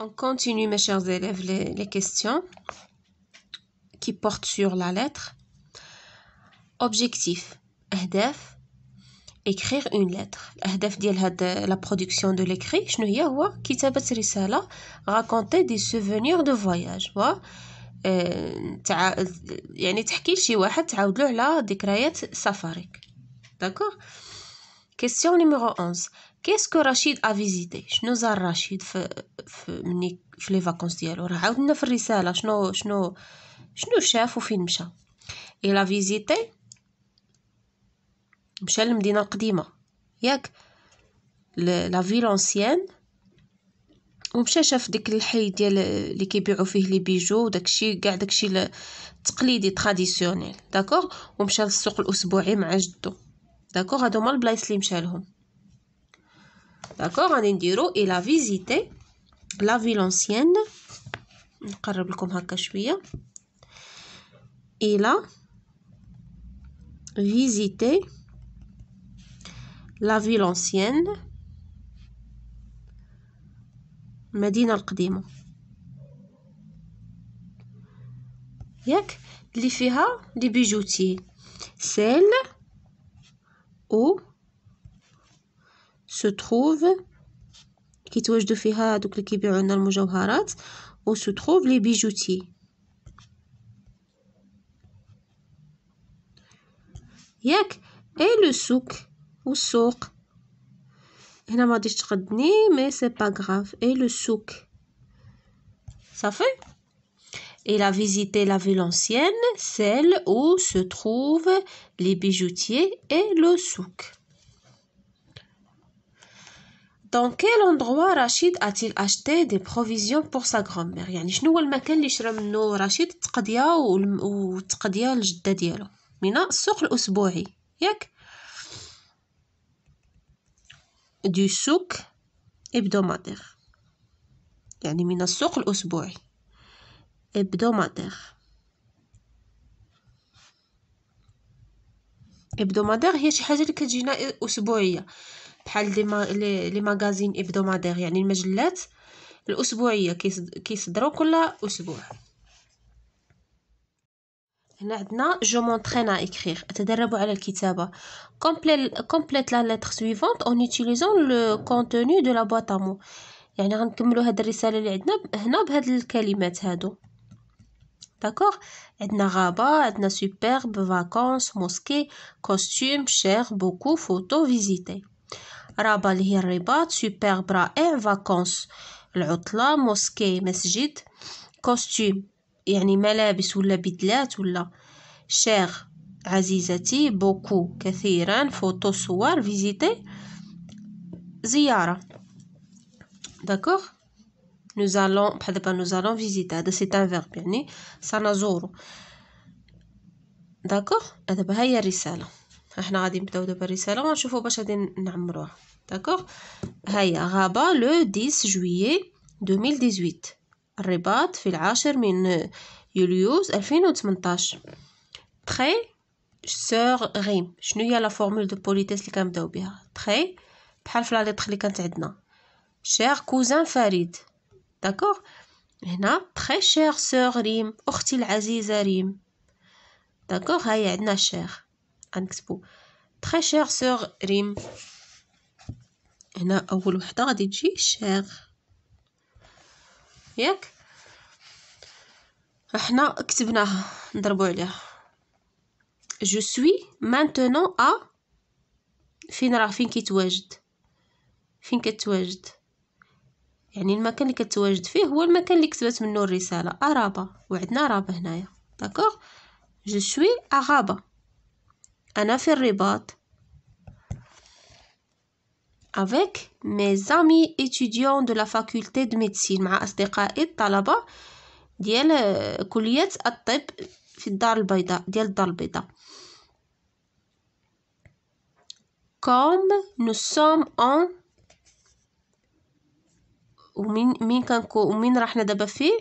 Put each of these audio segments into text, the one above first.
On continue, mes chers élèves, les, questions qui portent sur la lettre. Objectif. écrire une lettre الأهداف la production de l'écrit شنو هي هو كتابة رسالة raconter des souvenirs de voyage euh, تع... يعني تحكي لشي واحد تعاود له على ذكريات سفرك D'accord Question numéro 11 كو رشيد افيزيتي شنو زار رشيد في, في مني في لي فاكونس ديالو راه عاودنا في الرساله شنو شنو شنو شاف وفين مشى اي لا فيزيتي مشى للمدينه القديمه ياك لا فيل اونسيان ومشى شاف ديك الحي ديال اللي كيبيعوا فيه لي بيجو وداكشي كاع داكشي التقليدي تراديسيونيل داكوغ ومشى للسوق الاسبوعي مع جدو داكوغ هادو هما البلايص اللي مشى لهم D'accord En dire il a visité la ville ancienne. Il a visité la ville ancienne. Medina al-Qadima. Yak, les bijoutiers. Celle ou se trouve qui touche de fiha donc les al où se trouvent les bijoutiers yak et le souk ou souk et pas mais c'est pas grave et le souk ça fait il a visité la ville ancienne, celle où se trouvent les bijoutiers et le souk. Dans quel endroit رشيد اتيل اشتي دي بروفيزيون des سا pour sa يعني شنو هو المكان اللي شرا منه رشيد التقضية والتقضية الجدة ديالو من السوق الأسبوعي ياك دي سوق hebdomadaire يعني من السوق الأسبوعي hebdomadaire hebdomadaire هي شي حاجة اللي كتجينا أسبوعية بحال لي ما... لي ماغازين ابدومادير يعني المجلات الاسبوعيه كيصدروا كل اسبوع هنا عندنا جو مونترين ا اكرير اتدرب على الكتابه كومبليت لا لتر سويفونت اون يوتيليزون لو كونتوني دو لا بواط امو يعني غنكملوا هاد الرساله اللي عندنا هنا بهاد الكلمات هادو داكوغ عندنا غابة عندنا سوبرب فاكونس موسكي كوستيم شير بوكو فوتو فيزيتي Rabal hier rebat, super bra et vacances. L'autre moské, mosquée, costume, yani un mélèbre sur le tout là. Cher azizati beaucoup, que c'est photos, souar, visitez. ziyara. D'accord? Nous allons visiter. C'est un verbe, ça ce pas? D'accord? Et de bahier, احنا غادي نبداو دابا الرساله ونشوفوا باش غادي نعمروها داكوغ هيا غابا لو 10 جويي 2018 الرباط في العاشر من يوليوز 2018 تري سور غيم شنو هي لا فورمول دو بوليتيس اللي كنبداو بها تري بحال فلا ليتر اللي كانت عندنا شير كوزان فريد داكوغ هنا تري شير سور ريم اختي العزيزه ريم داكوغ هيا عندنا شير غنكتبو تخي شير سوغ ريم هنا اول وحده غادي تجي شير ياك احنا كتبناها نضربو عليها جو سوي مانتونون ا فين راه فين كيتواجد فين كتواجد يعني المكان اللي كتواجد فيه هو المكان اللي كتبت منه الرساله ارابا وعندنا رابا هنايا داكوغ جو سوي ارابا أنا في الرباط avec mes amis étudiants de la faculté de médecine مع أصدقائي الطلبة ديال آه، كلية الطب في الدار البيضاء ديال الدار البيضاء comme nous sommes en ومين مين كنكو ومين رحنا دابا فيه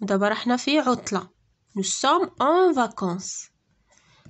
دابا رحنا في عطلة nous sommes en vacances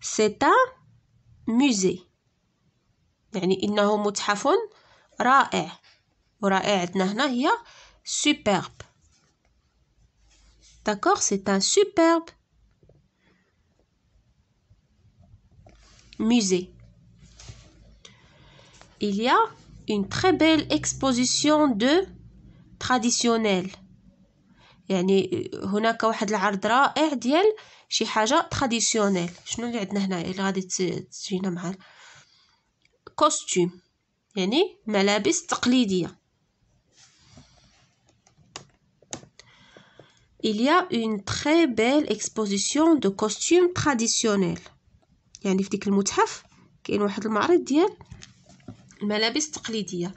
C'est un musée. D'accord, c'est un superbe musée. Il y a une très belle exposition de traditionnels. يعني هناك واحد العرض رائع ديال شي حاجه تراديسيونيل شنو اللي عندنا هنايا اللي غادي تجينا معاه كوستيم يعني ملابس تقليديه il y a une très belle exposition de costumes traditionnels يعني في ديك المتحف كاين واحد المعرض ديال الملابس التقليديه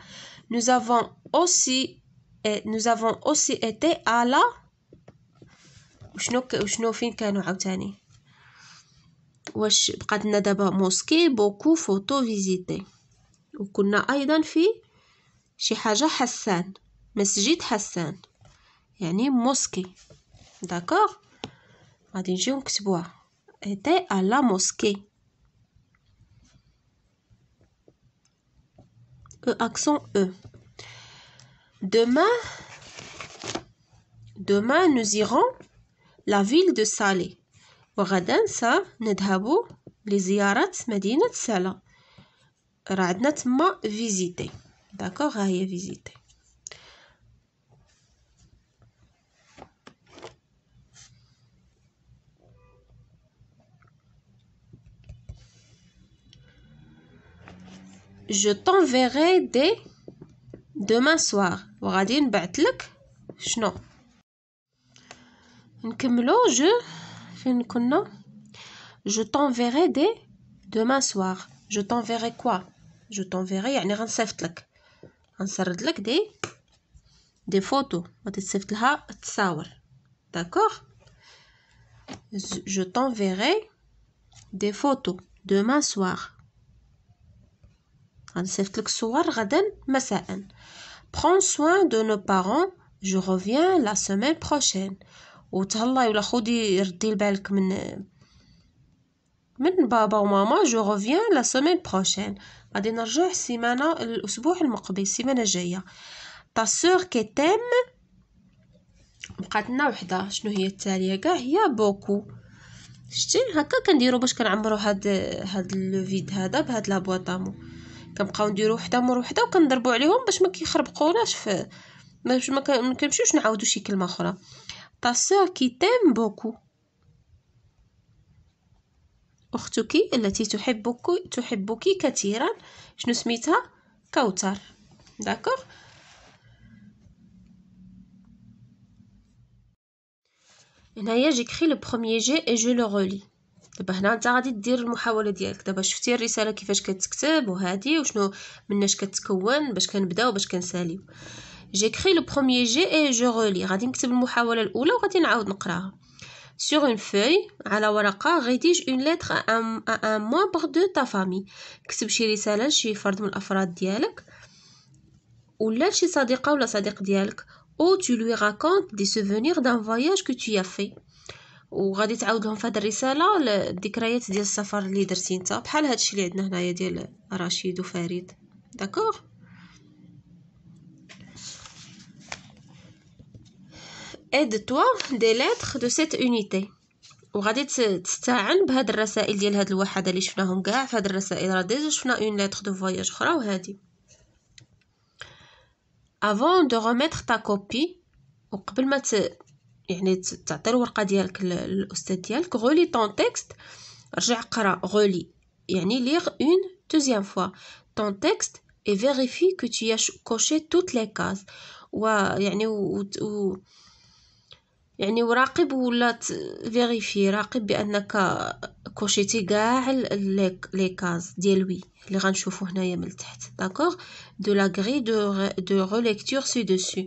nous avons aussi nous avons aussi été à la وشنو ك... وشنو فين كانوا عاوتاني واش بقات لنا دابا موسكي بوكو فوتو فيزيتي وكنا ايضا في شي حاجه حسان مسجد حسان يعني موسكي داكوغ غادي نجيو نكتبوها ايتي لا موسكي اكسون e او E. Demain, demain, nous irons La ville de salé وغدا nedhabou, لزيارة مدينة سالا راه عندنا تما فيزيتي داكوغ D'accord, فيزيتي je t'enverrai dès demain soir وغادي نبعث لك شنو je, Je t'enverrai des, demain soir. Je t'enverrai quoi Je t'enverrai, des photos. D'accord Je t'enverrai des photos demain soir. Prends soin de nos parents. Je reviens la semaine prochaine. وتهلاي ولا خودي ردي بالك من من بابا وماما جو غوفيان لا سومين بروشين غادي نرجع السيمانه الاسبوع المقبل السيمانه الجايه تا سور كي تيم بقات لنا وحده شنو هي التاليه كاع هي بوكو شتي هكا كنديرو باش كنعمرو هاد هاد الفيد هذا بهاد لا بواطامو كنبقاو نديرو وحده مور وحده وكنضربو عليهم باش ما كيخربقوناش ف باش ما كنمشيوش نعاودو شي كلمه اخرى qui تيم بوكو أختك التي تحبك تحبك كثيرا شنو سميتها كوثر داكوغ هنايا جيكري لو بروميير جي اي جو لو رولي دابا هنا نتا غادي دير المحاوله ديالك دابا شفتي الرساله كيفاش كتكتب وهادي وشنو مناش كتكون باش كنبداو باش كنساليو j'écris le premier jet et je relis غادي نكتب المحاولة الأولى وغادي نعاود نقراها sur une feuille على ورقة rédige une lettre à un, à un membre de ta famille كتب شي رسالة لشي فرد من الأفراد ديالك ولا لشي صديقة ولا صديق ديالك او tu lui racontes des souvenirs d'un voyage que tu as fait وغادي تعاود لهم في هذه الرساله الذكريات ديال السفر اللي درتي نتا بحال هادشي اللي عندنا هنايا ديال رشيد وفريد داكوغ aide-toi des lettres de cette unité وغادي تستعن بهاد الرسائل ديال هاد الوحده اللي شفناهم كاع في هاد الرسائل راه ديجا شفنا اون لاتر دو فواياج اخرى وهادي avant de remettre ta copie وقبل ما ت... يعني تعطي الورقه ديالك للاستاذ ديالك غولي طون تيكست رجع قرا غولي يعني ليغ اون دوزيام فوا طون تيكست اي فيريفي كو تي كوشي توت لي كاز ويعني و... و... يعني وراقب ولا فيغيفي راقب بانك كوشيتي كاع لي كاز ديال وي اللي غنشوفو هنايا من التحت داكوغ دو لا غري دو دو ريليكتور سي دوسو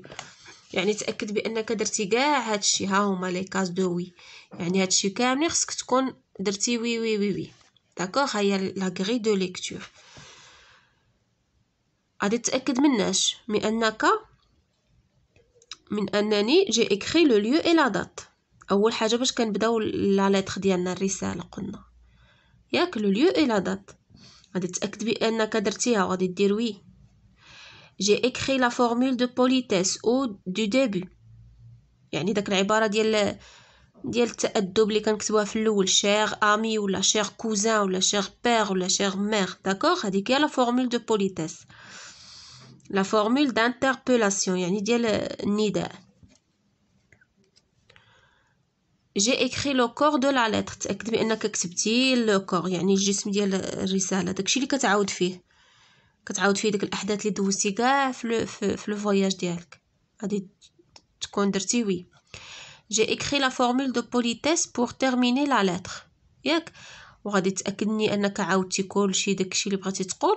يعني تاكد بانك درتي كاع هادشي ها هما لي كاز دو وي يعني هادشي كامل خصك تكون درتي وي وي وي وي داكوغ هيا لا غري دو ليكتور غادي تاكد مناش مي انك من انني جي اكري لو ليو اي لا دات اول حاجه باش كنبداو لا ليتر ديالنا الرساله قلنا ياك لو ليو اي لا دات غادي تاكد بانك درتيها وغادي دير وي جي اكري لا فورمول دو بوليتيس او دو ديبي يعني داك العباره ديال ديال التادب اللي كنكتبوها في الاول شير امي ولا شير كوزان ولا شير بير ولا شير مير داكوغ هذيك هي لا فورمول دو بوليتيس لا فورمول d'interpellation يعني ديال النداء جي اكري لو كور دو لا لتر تاكد بانك كتبتي لو كور يعني الجسم ديال الرساله داكشي اللي كتعاود فيه كتعاود فيه ديك الاحداث اللي دوزتي كاع في لو فواياج ديالك غادي تكون درتي وي جي اكري لا فورمول دو بوليتيس بور تيرميني لا لتر ياك وغادي تاكدني انك عاودتي كلشي داكشي اللي بغيتي تقول